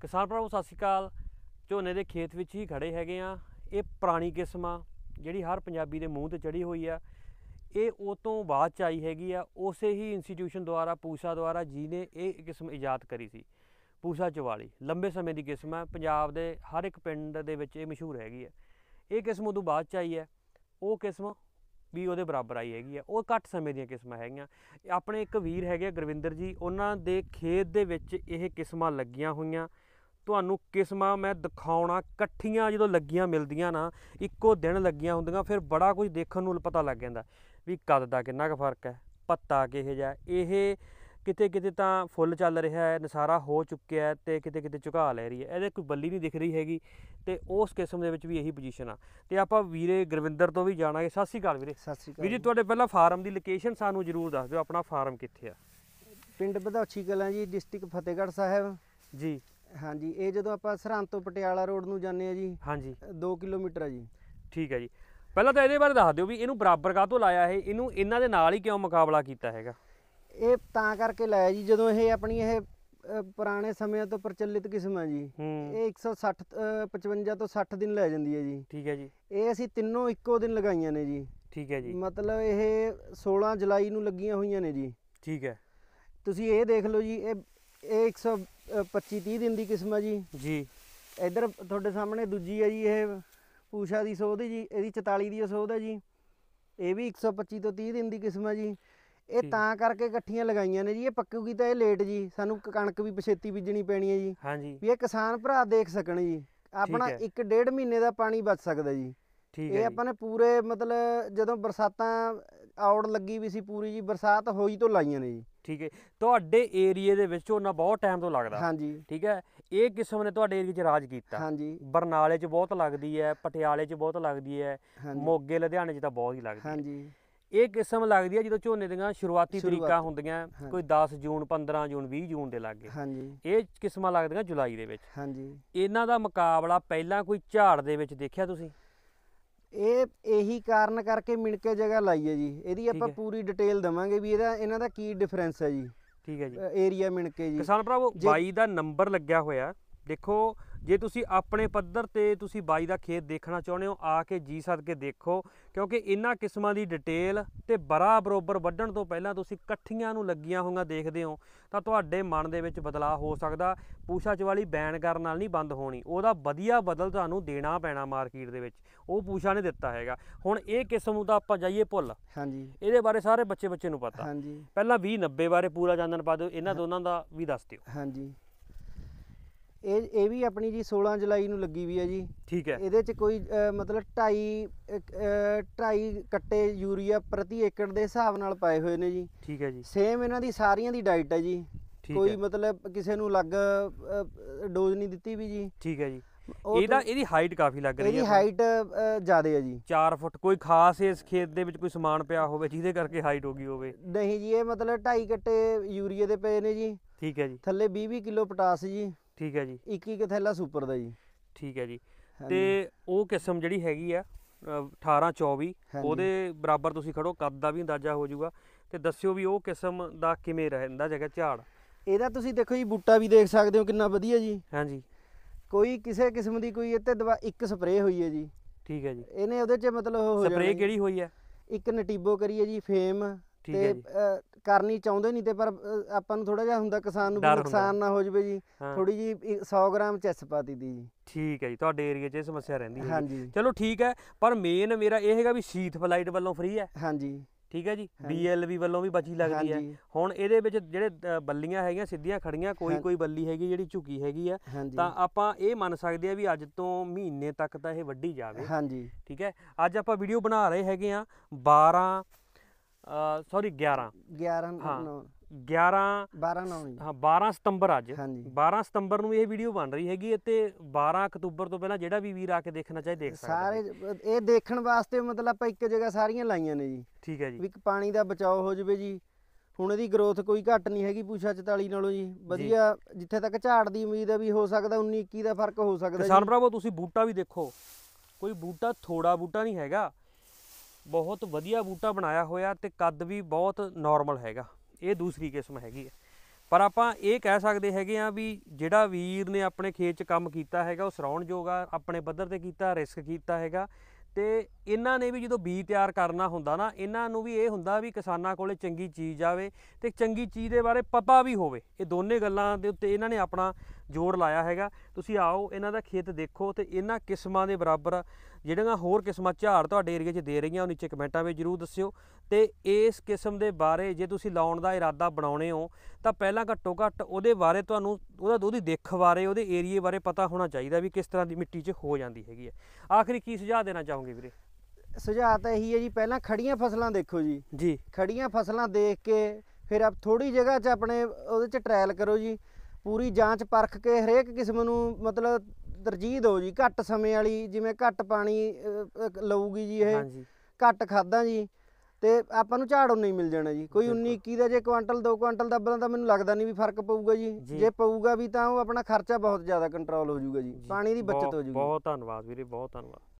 ਕਿਸਾਨ ਭਰਾਵੋ ਸਤਿ ਸ਼੍ਰੀ ਅਕਾਲ ਝੋਨੇ ਦੇ ਖੇਤ ਵਿੱਚ ਹੀ ਖੜੇ ਹੈਗੇ ਆ ਇਹ ਪੁਰਾਣੀ ਕਿਸਮ ਆ ਜਿਹੜੀ ਹਰ ਪੰਜਾਬੀ ਦੇ ਮੂੰਹ ਤੇ ਚੜੀ ਹੋਈ ਆ ਇਹ ਉਹ ਤੋਂ ਬਾਅਦ ਚ ਆਈ ਹੈਗੀ ਆ ਉਸੇ ਹੀ ਇੰਸਟੀਟਿਊਸ਼ਨ ਦੁਆਰਾ ਪੂਸਾ ਦੁਆਰਾ ਜੀ ਨੇ ਇਹ ਕਿਸਮ ਇਜਾਦ ਕਰੀ ਸੀ ਪੂਸਾ ਚਵਾਲੀ ਲੰਬੇ ਸਮੇਂ ਦੀ ਕਿਸਮ ਆ ਪੰਜਾਬ ਦੇ ਹਰ ਇੱਕ ਪਿੰਡ ਦੇ ਵਿੱਚ ਇਹ ਮਸ਼ਹੂਰ ਹੈਗੀ ਆ ਇਹ ਕਿਸਮ ਉਦੋਂ ਬਾਅਦ ਚ ਆਈ ਹੈ ਉਹ ਕਿਸਮ ਵੀ ਉਹਦੇ ਬਰਾਬਰ ਆਈ ਹੈਗੀ ਆ ਉਹ ਘੱਟ ਸਮੇਂ ਦੀਆਂ ਕਿਸਮਾਂ ਹੈਗੀਆਂ ਆਪਣੇ ਇੱਕ ਵੀਰ ਹੈਗੇ ਗੁਰਵਿੰਦਰ ਜੀ ਉਹਨਾਂ ਦੇ ਖੇਤ ਦੇ ਵਿੱਚ ਇਹ ਕਿਸਮਾਂ ਲੱਗੀਆਂ ਹੋਈਆਂ ਤੁਹਾਨੂੰ ਕਿਸਮਾਂ ਮੈਂ ਦਿਖਾਉਣਾ ਇਕੱਠੀਆਂ ਜਦੋਂ ਲੱਗੀਆਂ ਮਿਲਦੀਆਂ ਨਾ ਇੱਕੋ ਦਿਨ ਲੱਗੀਆਂ ਹੁੰਦੀਆਂ ਫਿਰ ਬੜਾ ਕੁਝ ਦੇਖਣ ਨੂੰ ਪਤਾ ਲੱਗ ਜਾਂਦਾ ਵੀ ਕੱਦ ਦਾ ਕਿੰਨਾ ਕੁ ਫਰਕ ਹੈ ਪੱਤਾ ਕਿਹੋ ਜਿਹਾ ਇਹ ਕਿਤੇ ਕਿਤੇ ਤਾਂ ਫੁੱਲ ਚੱਲ ਰਿਹਾ ਹੈ ਨਸਾਰਾ ਹੋ ਚੁੱਕਿਆ ਹੈ ਤੇ ਕਿਤੇ ਕਿਤੇ ਝੁਕਾ ਲੈ ਰਹੀ ਹੈ ਇਹਦੇ ਕੋਈ ਬੱਲੀ ਨਹੀਂ ਦਿਖ ਰਹੀ ਹੈਗੀ ਤੇ ਉਸ ਕਿਸਮ ਦੇ ਵਿੱਚ ਵੀ ਇਹੀ ਪੋਜੀਸ਼ਨ ਆ ਤੇ ਆਪਾਂ ਵੀਰੇ ਗੁਰਵਿੰਦਰ ਤੋਂ ਵੀ ਜਾਣਾਂਗੇ ਸਤਿ ਸ੍ਰੀ ਅਕਾਲ ਵੀਰੇ ਸਤਿ ਸ੍ਰੀ ਅਕਾਲ ਵੀਰੇ ਤੁਹਾਡੇ ਪਹਿਲਾਂ ਫਾਰਮ ਦੀ ਲੋਕੇਸ਼ਨ ਸਾਨੂੰ ਜ਼ਰੂਰ ਦੱਸ ਦਿਓ ਆਪਣਾ ਫਾਰਮ ਕਿੱਥੇ ਆ ਪਿੰਡ ਬਧੌਚੀ ਕਲਾਂ ਜੀ ਡਿਸਟ੍ਰਿਕਟ ਫਤਿਹਗੜ੍ਹ ਸਾਹਿਬ ਜੀ ਹਾਂਜੀ ਇਹ ਜਦੋਂ ਆਪਾਂ ਸਰਹੰਦ ਤੋਂ ਪਟਿਆਲਾ ਰੋਡ ਨੂੰ ਜਾਂਦੇ ਆ ਜੀ ਹਾਂਜੀ 2 ਕਿਲੋਮੀਟਰ ਆ ਜੀ ਠੀਕ ਹੈ ਜੀ ਪਹਿਲਾਂ ਤਾਂ ਇਹਦੇ ਬਾਰੇ ਦੱਸ ਦਿਓ ਵੀ ਇਹਨੂੰ ਬਰਾਬਰ ਕਾਹਤੋਂ ਲਾਇਆ ਇਹ ਇਹਨੂੰ ਇਹਨਾਂ ਦੇ ਨਾਲ ਹੀ ਕਿਉਂ ਮੁਕਾਬਲਾ ਕੀਤਾ ਹੈਗਾ ਇਹ ਤਾਂ ਕਰਕੇ ਲਾਇਆ ਜੀ ਜਦੋਂ ਇਹ ਆਪਣੀ ਇਹ ਪੁਰਾਣੇ ਸਮਿਆਂ ਤੋਂ ਪ੍ਰਚਲਿਤ ਕਿਸਮ ਹੈ ਜੀ ਇਹ 160 55 ਤੋਂ 60 ਦਿਨ ਲੈ ਜਾਂਦੀ ਹੈ ਜੀ ਠੀਕ ਹੈ ਜੀ ਇਹ ਅਸੀਂ ਤਿੰਨੋਂ ਇੱਕੋ ਦਿਨ ਲਗਾਈਆਂ ਨੇ ਜੀ ਠੀਕ ਹੈ ਜੀ ਮਤਲਬ ਇਹ 16 ਜੁਲਾਈ ਨੂੰ ਲੱਗੀਆਂ ਹੋਈਆਂ ਨੇ ਜੀ ਠੀਕ ਹੈ ਤੁਸੀਂ ਇਹ ਦੇਖ ਲਓ ਜੀ ਇਹ ਇਹ 100 25 30 ਦਿਨ ਦੀ ਕਿਸਮ ਆ ਜੀ ਜੀ ਇਧਰ ਤੁਹਾਡੇ ਸਾਹਮਣੇ ਦੂਜੀ ਆ ਜੀ ਇਹ ਪੂਸ਼ਾ ਦੀ ਸੋਧ ਜੀ ਇਹਦੀ 44 ਦੀ ਸੋਧ ਆ ਜੀ ਇਹ ਵੀ 125 ਤੋਂ 30 ਦਿਨ ਦੀ ਕਿਸਮ ਆ ਜੀ ਇਹ ਤਾਂ ਕਰਕੇ ਇਕੱਠੀਆਂ ਲਗਾਈਆਂ ਨੇ ਜੀ ਇਹ ਪੱਕੂਗੀ ਤਾਂ ਇਹ ਲੇਟ ਜੀ ਸਾਨੂੰ ਕਣਕ ਵੀ ਪਛੇਤੀ ਬੀਜਣੀ ਪੈਣੀ ਹੈ ਜੀ ਹਾਂਜੀ ਵੀ ਇਹ ਕਿਸਾਨ ਭਰਾ ਦੇਖ ਸਕਣ ਜੀ ਆਪਣਾ 1.5 ਮਹੀਨੇ ਦਾ ਪਾਣੀ ਬਚ ਸਕਦਾ ਜੀ ਠੀਕ ਹੈ ਇਹ ਆਪਾਂ ਨੇ ਪੂਰੇ ਮਤਲਬ ਜਦੋਂ ਬਰਸਾਤਾਂ ਆਉਣ ਲੱਗੀ ਵੀ ਸੀ ਪੂਰੀ ਜੀ ਬਰਸਾਤ ਹੋਈ ਤੋਂ ਲਾਈਆਂ ਨੇ ਜੀ ਠੀਕ ਹੈ ਤੁਹਾਡੇ ਏਰੀਏ ਦੇ ਵਿੱਚ ਉਹਨਾਂ ਬਹੁਤ ਟਾਈਮ ਤੋਂ ਲੱਗਦਾ ਹਾਂਜੀ ਠੀਕ ਹੈ ਇਹ ਕਿਸਮ ਨੇ ਤੁਹਾਡੇ ਏਰੀਏ 'ਚ ਰਾਜ ਕੀਤਾ ਹਾਂਜੀ ਬਰਨਾਲੇ 'ਚ ਬਹੁਤ ਲੱਗਦੀ ਹੈ ਪਟਿਆਲੇ 'ਚ ਬਹੁਤ ਲੱਗਦੀ ਹੈ ਮੋਗੇ ਲੁਧਿਆਣੇ 'ਚ ਤਾਂ ਬਹੁਤ ਹੀ ਲੱਗਦੀ ਹੈ ਹਾਂਜੀ ਇਹ ਕਿਸਮ ਲੱਗਦੀ ਹੈ ਜਦੋਂ ਝੋਨੇ ਦੀਆਂ ਸ਼ੁਰੂਆਤੀ ਤਰੀਕਾ ਹੁੰਦੀਆਂ ਕੋਈ 10 ਜੂਨ 15 ਜੂਨ 20 ਜੂਨ ਦੇ ਲਾਗੇ ਇਹ ਕਿਸਮਾਂ ਲੱਗਦੀਆਂ ਜੁਲਾਈ ਦੇ ਵਿੱਚ ਹਾਂਜੀ ਇਹਨਾਂ ਦਾ ਮੁਕਾਬਲਾ ਪਹਿਲਾਂ ਕੋਈ ਝਾੜ ਦੇ ਵਿੱਚ ਦੇਖਿਆ ਤੁਸੀਂ ਇਹ ਇਹੀ ਕਾਰਨ ਕਰਕੇ ਕੇ ਜਗ੍ਹਾ ਲਾਈ ਹੈ ਜੀ ਇਹਦੀ ਆਪਾਂ ਪੂਰੀ ਡਿਟੇਲ ਦਵਾਂਗੇ ਵੀ ਇਹਦਾ ਇਹਨਾਂ ਦਾ ਕੀ ਡਿਫਰੈਂਸ ਹੈ ਜੀ ਠੀਕ ਹੈ ਜੀ ਏਰੀਆ ਕੇ ਜੀ ਕਿਸਾਨ ਭਰਾਵੋ 22 ਦਾ ਨੰਬਰ ਲੱਗਿਆ ਹੋਇਆ ਦੇਖੋ ਜੇ ਤੁਸੀਂ ਆਪਣੇ ਪੱਧਰ ਤੇ ਤੁਸੀਂ ਬਾਈ ਦਾ ਖੇਤ ਦੇਖਣਾ ਚਾਹੁੰਦੇ ਹੋ ਆ ਕੇ ਜੀ ਸਕ ਕੇ ਦੇਖੋ ਕਿਉਂਕਿ ਇਨ੍ਹਾਂ ਕਿਸਮਾਂ ਦੀ ਡਿਟੇਲ ਤੇ ਬਰਾ ਬਰੋਬਰ ਵੱਢਣ ਤੋਂ ਪਹਿਲਾਂ ਤੁਸੀਂ ਇਕੱਠੀਆਂ ਨੂੰ ਲੱਗੀਆਂ ਹੋਈਆਂ ਦੇਖਦੇ ਹੋ ਤਾਂ ਤੁਹਾਡੇ ਮਨ ਦੇ ਵਿੱਚ ਬਦਲਾਅ ਹੋ ਸਕਦਾ ਪੂਛਾ ਚਵਾਲੀ ਬੈਨ ਕਰਨ ਨਾਲ ਨਹੀਂ ਬੰਦ ਹੋਣੀ ਉਹਦਾ ਵਧੀਆ ਬਦਲ ਤੁਹਾਨੂੰ ਦੇਣਾ ਪੈਣਾ ਮਾਰਕੀਟ ਦੇ ਵਿੱਚ ਉਹ ਪੂਛਾ ਨੇ ਦਿੱਤਾ ਹੈਗਾ ਹੁਣ ਇਹ ਕਿਸਮ ਦਾ ਆਪਾਂ ਜਾਈਏ ਭੁੱਲ ਹਾਂਜੀ ਇਹਦੇ ਬਾਰੇ ਸਾਰੇ ਬੱਚੇ ਬੱਚੇ ਨੂੰ ਪਤਾ ਹਾਂਜੀ ਪਹਿਲਾਂ 20 90 ਬਾਰੇ ਪੂਰਾ ਜਾਣਨ ਪਾ ਦਿਓ ਇਹਨਾਂ ਦੋਨਾਂ ਦਾ ਵੀ ਦੱਸ ਦਿਓ ਹਾਂਜੀ ਇਹ ਇਹ ਵੀ ਆਪਣੀ ਜੀ 16 ਜੁਲਾਈ ਨੂੰ ਲੱਗੀ ਵੀ ਹੈ ਜੀ ਠੀਕ ਹੈ ਇਹਦੇ ਚ ਕੋਈ ਮਤਲਬ 2.5 2.5 ਕੱਟੇ ਯੂਰੀਆ ਪ੍ਰਤੀ ਏਕੜ ਦੇ ਹਿਸਾਬ ਨਾਲ ਪਾਏ ਹੋਏ ਨੇ ਜੀ ਠੀਕ ਹੈ ਜੀ ਸੇਮ ਇਹਨਾਂ ਦੀ ਸਾਰੀਆਂ ਦੀ ਡਾਈਟ ਹੈ ਜੀ ਕੋਈ ਮਤਲਬ ਕਿਸੇ ਨੂੰ ਅਲੱਗ ਡੋਜ਼ ਨਹੀਂ ਦਿੱਤੀ ਵੀ ਜੀ ਠੀਕ ਹੈ ਜੀ ਇਹਦਾ ਇਹਦੀ ਹਾਈਟ ਕਾਫੀ ਲੱਗ ਰਹੀ ਹੈ ਇਹਦੀ ਹਾਈਟ ਜ਼ਿਆਦਾ ਹੈ ਜੀ 4 ਫੁੱਟ ਕੋਈ ਖਾਸ ਇਸ ਖੇਤ ਦੇ ਵਿੱਚ ਕੋਈ ਸਮਾਨ ਪਿਆ ਹੋਵੇ ਜਿਹਦੇ ਕਰਕੇ ਹਾਈਟ ਹੋ ਗਈ ਹੋਵੇ ਨਹੀਂ ਜੀ ਇਹ ਮਤਲਬ 2.5 ਕੱਟੇ ਯੂਰੀਆ ਦੇ ਪਏ ਨੇ ਜੀ ਠੀਕ ਹੈ ਜੀ ਥੱਲੇ 20 20 ਕਿਲੋ ਪੋਟਾਸ ਜੀ ਠੀਕ ਹੈ ਜੀ ਇੱਕ ਇੱਕ ਥੈਲਾ ਸੁਪਰ ਦਾ ਜੀ ਠੀਕ ਹੈ ਜੀ ਤੇ ਉਹ ਕਿਸਮ ਜਿਹੜੀ ਹੈਗੀ ਆ 18 24 ਉਹਦੇ ਬਰਾਬਰ ਤੁਸੀਂ ਖੜੋ ਕੱਦ ਦਾ ਵੀ ਅੰਦਾਜ਼ਾ ਹੋ ਜਾਊਗਾ ਤੇ ਦੱਸਿਓ ਵੀ ਉਹ ਕਿਸਮ ਦਾ ਕਿਵੇਂ ਰਹਿੰਦਾ ਜਗਾ ਝਾੜ ਇਹਦਾ ਤੁਸੀਂ ਦੇਖੋ ਜੀ ਬੂਟਾ ਵੀ ਦੇਖ ਸਕਦੇ ਹੋ ਕਿੰਨਾ ਵਧੀਆ ਜੀ ਹਾਂਜੀ ਕੋਈ ਕਿਸੇ ਕਿਸਮ ਦੀ ਕੋਈ ਇੱਥੇ ਦਵਾ ਇੱਕ ਸਪਰੇਅ ਹੋਈ ਹੈ ਜੀ ਠੀਕ ਹੈ ਜੀ ਇਹਨੇ ਉਹਦੇ 'ਚ ਮਤਲਬ ਹੋ ਸਪਰੇਅ ਕਿਹੜੀ ਹੋਈ ਹੈ ਇੱਕ ਨਟੀਬੋ ਕਰੀ ਹੈ ਜੀ ਫੇਮ ਤੇ ਕਰਨੀ ਚਾਹੁੰਦੇ ਨਹੀਂ ਤੇ ਪਰ ਆਪਾਂ ਨੂੰ ਥੋੜਾ ਜਿਹਾ ਹੁੰਦਾ ਕਿਸਾਨ ਨੂੰ ਨੁਕਸਾਨ ਨਾ ਹੋ ਜਾਵੇ ਜੀ ਥੋੜੀ ਜੀ 100 ਗ੍ਰਾਮ ਚੈਸ ਪਾਤੀ ਦੀ ਜੀ ਠੀਕ ਹੈ ਜੀ ਤੁਹਾਡੇ ਏਰੀਆ 'ਚ ਇਹ ਸਮੱਸਿਆ ਰਹਿੰਦੀ ਹੈ ਹਾਂਜੀ ਚਲੋ ਠੀਕ ਹੈ ਪਰ ਮੇਨ ਮੇਰਾ ਇਹ ਹੈਗਾ ਵੀ ਸ਼ੀਥ ਫਲਾਈਟ ਵੱਲੋਂ ਫ੍ਰੀ ਹੈ ਹਾਂਜੀ ਠੀਕ ਹੈ ਜੀ ਬੀਐਲਵੀ ਵੱਲੋਂ ਵੀ ਬਚੀ ਲੱਗਦੀ ਹੈ ਹੁਣ ਇਹਦੇ ਵਿੱਚ ਜਿਹੜੇ ਬੱਲੀਆਂ ਹੈਗੀਆਂ ਸਿੱਧੀਆਂ ਖੜੀਆਂ ਕੋਈ ਕੋਈ ਬੱਲੀ ਹੈਗੀ ਜਿਹੜੀ ਝੁਕੀ ਹੈਗੀ ਆ ਤਾਂ ਆਪਾਂ ਇਹ ਮੰਨ ਸਕਦੇ ਆ ਵੀ ਅੱਜ ਤੋਂ ਮਹੀਨੇ ਤੱਕ ਤਾਂ ਇਹ ਵੱਢੀ ਜਾਵੇ ਹਾਂਜੀ ਠੀਕ ਹੈ ਅੱਜ ਆਪਾਂ ਵੀਡੀਓ ਬਣਾ ਰਹੇ ਹੈਗੇ ਆ 12 ਸੌਰੀ 11 11 9 11 12 9 ਹਾਂ 12 ਸਤੰਬਰ ਅੱਜ 12 ਸਤੰਬਰ ਨੂੰ ਇਹ ਵੀਡੀਓ ਬਣ ਰਹੀ ਹੈਗੀ ਤੇ 12 ਅਕਤੂਬਰ ਤੋਂ ਪਹਿਲਾਂ ਜਿਹੜਾ ਵੀ ਵੀਰ ਆ ਕੇ ਦੇਖਣਾ ਚਾਹੇ ਦੇਖ ਸਕਦਾ ਸਾਰੇ ਇਹ ਦੇਖਣ ਵਾਸਤੇ ਮਤਲਬ ਆਪਾਂ ਇੱਕ ਜਗ੍ਹਾ ਸਾਰੀਆਂ ਲਾਈਆਂ ਨੇ ਜੀ ਠੀਕ ਹੈ ਜੀ ਵੀ ਪਾਣੀ ਦਾ ਬਚਾਓ ਹੋ ਜਵੇ ਜੀ ਹੁਣ ਇਹਦੀ ਗਰੋਥ ਕੋਈ ਘੱਟ ਨਹੀਂ ਹੈਗੀ ਪੂਛਾ 44 ਨਾਲੋਂ ਜੀ ਵਧੀਆ ਜਿੱਥੇ ਤੱਕ ਝਾੜ ਦੀ ਉਮੀਦ ਹੈ ਵੀ ਹੋ ਸਕਦਾ 19 21 ਦਾ ਫਰਕ ਹੋ ਸਕਦਾ ਜੀ ਕਿਸਾਨ ਭਰਾਵੋ ਤੁਸੀਂ ਬੂਟਾ ਵੀ ਦੇਖੋ ਕੋਈ ਬੂਟਾ ਥੋੜਾ ਬੂਟਾ ਨਹੀਂ ਹੈਗਾ ਬਹੁਤ ਵਧੀਆ ਬੂਟਾ ਬਣਾਇਆ ਹੋਇਆ ਤੇ ਕੱਦ ਵੀ ਬਹੁਤ ਨਾਰਮਲ ਹੈਗਾ ਇਹ ਦੂਸਰੀ ਕਿਸਮ ਹੈਗੀ ਹੈ ਪਰ ਆਪਾਂ ਇਹ ਕਹਿ ਸਕਦੇ ਹੈਗੇ ਆ ਵੀ ਜਿਹੜਾ ਵੀਰ ਨੇ ਆਪਣੇ ਖੇਤ 'ਚ ਕੰਮ ਕੀਤਾ ਹੈਗਾ ਉਹ ਸਰਾਉਣ ਜੋਗਾ ਆ ਆਪਣੇ ਪੱਧਰ ਤੇ ਕੀਤਾ ਰਿਸਕ ਕੀਤਾ ਹੈਗਾ ਤੇ ਇਹਨਾਂ ਨੇ ਵੀ ਜਦੋਂ ਬੀ ਤਿਆਰ ਕਰਨਾ ਹੁੰਦਾ ਨਾ ਇਹਨਾਂ ਨੂੰ ਵੀ ਇਹ ਹੁੰਦਾ ਵੀ ਕਿਸਾਨਾਂ ਕੋਲੇ ਚੰਗੀ ਚੀਜ਼ ਆਵੇ ਤੇ ਚੰਗੀ ਚੀਜ਼ ਦੇ ਬਾਰੇ ਪਤਾ ਵੀ ਹੋਵੇ ਇਹ ਦੋਨੇ ਗੱਲਾਂ ਦੇ ਉੱਤੇ ਇਹਨਾਂ ਨੇ ਆਪਣਾ ਜੋੜ ਲਾਇਆ ਹੈਗਾ ਤੁਸੀਂ ਆਓ ਇਹਨਾਂ ਦਾ ਖੇਤ ਦੇਖੋ ਤੇ ਇਹਨਾਂ ਕਿਸਮਾਂ ਦੇ ਬਰਾਬਰ ਜਿਹੜੀਆਂ ਹੋਰ ਕਿਸਮਾਂ ਝਾੜ ਤੁਹਾਡੇ ਏਰੀਆ 'ਚ ਦੇ ਰਹੀਆਂ ਉਹ ਨੀਚੇ ਕਮੈਂਟਾਂ ਵਿੱਚ ਜਰੂਰ ਦੱਸਿਓ ਤੇ ਇਸ ਕਿਸਮ ਦੇ ਬਾਰੇ ਜੇ ਤੁਸੀਂ ਲਾਉਣ ਦਾ ਇਰਾਦਾ ਬਣਾਉਣੇ ਹੋ ਤਾਂ ਪਹਿਲਾਂ ਘੱਟੋ ਘੱਟ ਉਹਦੇ ਬਾਰੇ ਤੁਹਾਨੂੰ ਉਹਦਾ ਉਹਦੀ ਦੇਖ ਬਾਰੇ ਉਹਦੇ ਏਰੀਏ ਬਾਰੇ ਪਤਾ ਹੋਣਾ ਚਾਹੀਦਾ ਵੀ ਕਿਸ ਤਰ੍ਹਾਂ ਦੀ ਮਿੱਟੀ 'ਚ ਹੋ ਜਾਂਦੀ ਹੈਗੀ ਆ ਆਖਰੀ ਕੀ ਸੁਝਾਅ ਦੇਣਾ ਚਾਹੋਗੇ ਵੀਰੇ ਸੁਝਾਅ ਤਾਂ ਇਹੀ ਹੈ ਜੀ ਪਹਿਲਾਂ ਖੜੀਆਂ ਫਸਲਾਂ ਦੇਖੋ ਜੀ ਜੀ ਖੜੀਆਂ ਫਸਲਾਂ ਦੇਖ ਕੇ ਫਿਰ ਆਪ ਥੋੜੀ ਜਗ੍ਹਾ 'ਚ ਆਪਣੇ ਉਹਦੇ 'ਚ ਟ੍ਰਾਇਲ ਕਰੋ ਜੀ ਪੂਰੀ ਜਾਂਚ ਪਰਖ ਕੇ ਹਰੇਕ ਕਿਸਮ ਨੂੰ ਮਤਲਬ ਤਰਜੀਹ ਦਿਓ ਜੀ ਘੱਟ ਸਮੇਂ ਵਾਲੀ ਜਿਵੇਂ ਘੱਟ ਪਾਣੀ ਲਊਗੀ ਜੀ ਇਹ ਘੱਟ ਖਾਦਾਂ ਜੀ ਤੇ ਆਪਾਂ ਨੂੰ ਝਾੜ ਉਨਾ ਮਿਲ ਜਾਣਾ ਜੀ ਕੋਈ 19 21 ਦਾ ਜੇ ਕੁਆਂਟਲ 2 ਕੁਆਂਟਲ ਦੱਬਣਾ ਤਾਂ ਮੈਨੂੰ ਲੱਗਦਾ ਨਹੀਂ ਵੀ ਫਰਕ ਪਊਗਾ ਜੀ ਜੇ ਪਊਗਾ ਵੀ ਤਾਂ ਉਹ ਆਪਣਾ ਖਰਚਾ ਬਹੁਤ ਜ਼ਿਆਦਾ ਕੰਟਰੋਲ ਹੋ ਜਾਊਗਾ ਜੀ ਪਾਣੀ ਦੀ ਬਚਤ ਹੋ ਜਾਊਗੀ ਬਹੁਤ ਧੰਨਵਾਦ ਵੀਰੇ ਬਹੁਤ ਧੰਨਵਾਦ